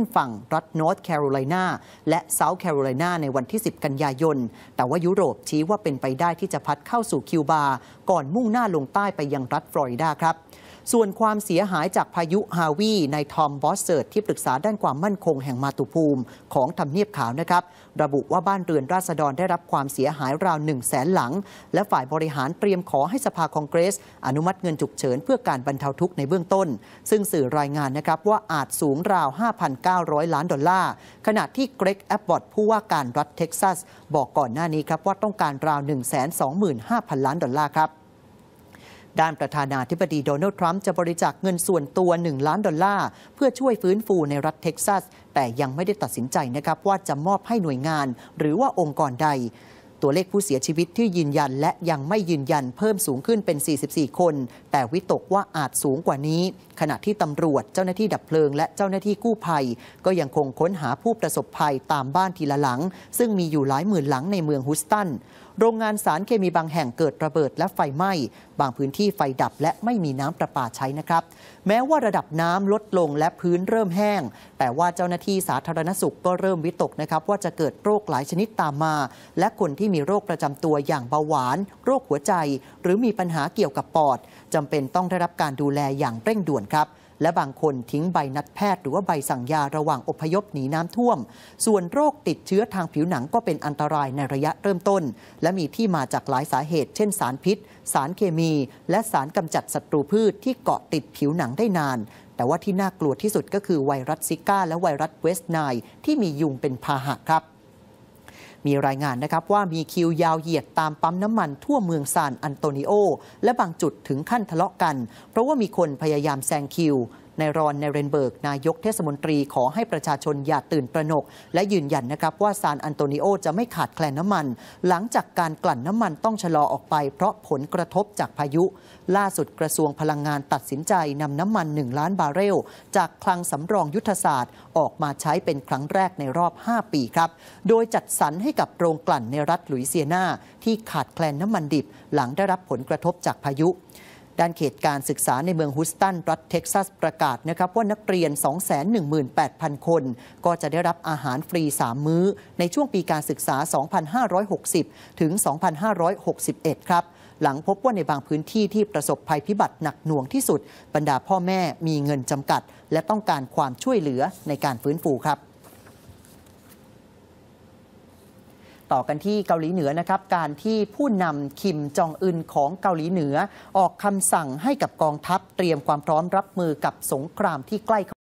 ฝั่งรัฐนอร์ทแคโรไลนา และเซาท์แคโรไลนา ในวันที่ 10 กันยายนแต่ว่ายุโรป ชี้ว่าเป็นไปได้ที่จะพัดเข้าสู่คิวบา ก่อนมุ่งหน้าลงใต้ไปยังรัฐฟลอริดาครับส่วนความเสียหายจากพายุ ฮาวีในทอมบอสเซิร์ที่ปรึกษาด้านความมั่นคงแห่งมาตุภูมิของทำเนียบขาวนะครับ ระบุว่าบ้านเรือนราษฎรได้รับความเสียหายราว1นึ่งแสนหลังและฝ่ายบริหารเตรียมขอให้สภาคองเกรส อนุมัติเงินฉุกเฉินเพื่อการบรรเทาทุกข์ในเบื้องต้น ซึ่งสื่อรายงานนะครับว่าอาจสูงราว 5,900 ล้านดอลลาร์ขณะที่เกรกแอปบอตผู้ว่าการรัฐเท็กซัสบอกก่อนหน้านี้ครับว่าต้องการราว1 2 5 0 0 0 ล้านดอลลาร์ครับด้านประธานาธิบดีโดนัลด์ทรัมป์จะบริจาคเงินส่วนตัว 1 ล้านดอลลาร์ เพื่อช่วยฟื้นฟูในรัฐเท็กซัส แต่ยังไม่ได้ตัดสินใจนะครับ ว่าจะมอบให้หน่วยงานหรือว่าองค์กรใดตัวเลขผู้เสียชีวิตที่ยืนยัน และยังไม่ยืนยันเพิ่มสูงขึ้นเป็น 44 คน แต่วิตกว่าอาจสูงกว่านี้ ขณะที่ตำรวจ เจ้าหน้าที่ดับเพลิง และเจ้าหน้าที่กู้ภัย ก็ยังคงค้นหาผู้ประสบภัยตามบ้านทีละหลัง ซึ่งมีอยู่หลายหมื่นหลังในเมืองฮุสตัน โรงงานสารเคมีบางแห่งเกิดระเบิดและไฟไหม้ บางพื้นที่ไฟดับและไม่มีน้ำประปาใช้นะครับ แม้ว่าระดับน้ำลดลงและพื้นเริ่มแห้ง แต่ว่าเจ้าหน้าที่สาธารณสุขก็เริ่มวิตกนะครับว่าจะเกิดโรคหลายชนิดตามมา และคนที่ที่มีโรคประจำตัวอย่างเบาหวาน โรคหัวใจ หรือมีปัญหาเกี่ยวกับปอดจำเป็นต้องได้รับการดูแลอย่างเร่งด่วนครับและบางคนทิ้งใบนัดแพทย์หรือว่าใบสั่งยาระหว่างอพยพหนีน้ำท่วม ส่วนโรคติดเชื้อทางผิวหนังก็เป็นอันตรายในระยะเริ่มต้น และมีที่มาจากหลายสาเหตุ เช่นสารพิษ สารเคมี และสารกำจัดศัตรูพืชที่เกาะติดผิวหนังได้นาน แต่ว่าที่น่ากลัวที่สุดก็คือไวรัสซิก้า และไวรัสเวสไนที่มียุงเป็นพาหะครับมีรายงานนะครับว่ามีคิวยาวเหยียดตามปั๊มน้ำมันทั่วเมืองซานอันโตนิโอ และบางจุดถึงขั้นทะเลาะกันเพราะว่ามีคนพยายามแซงคิวนายรอน เนเรนเบิร์ก นายกเทศมนตรี ขอให้ประชาชนอย่าตื่นตระหนก และยืนยันนะครับว่าซานอันโตนิโอจะไม่ขาดแคลนน้ำมัน หลังจากการกลั่นน้ำมันต้องชะลอออกไป เพราะผลกระทบจากพายุ ล่าสุดกระทรวงพลังงานตัดสินใจนำน้ำมัน1ล้านบาร์เรล จากคลังสำรองยุทธศาสตร์ออกมาใช้เป็นครั้งแรกในรอบ 5 ปีครับโดยจัดสรรให้กับโรงกลั่นในรัฐหลุยเซียนาที่ขาดแคลนน้ำมันดิบ หลังได้รับผลกระทบจากพายุด้านเขตการศึกษาในเมืองฮุสตันรัฐเท็กซัสประกาศนะครับว่านักเรียน 218,000 คน ก็จะได้รับอาหารฟรี 3 มื้อ ในช่วงปีการศึกษา 2560 ถึง 2561 ครับ หลังพบว่าในบางพื้นที่ที่ประสบภัยพิบัติหนักหน่วงที่สุดบรรดาพ่อแม่มีเงินจำกัด และต้องการความช่วยเหลือในการฟื้นฟูครับต่อกันที่เกาหลีเหนือนะครับ การที่ผู้นำคิมจองอึนของเกาหลีเหนือ ออกคำสั่งให้กับกองทัพเตรียมความพร้อมรับมือกับสงครามที่ใกล้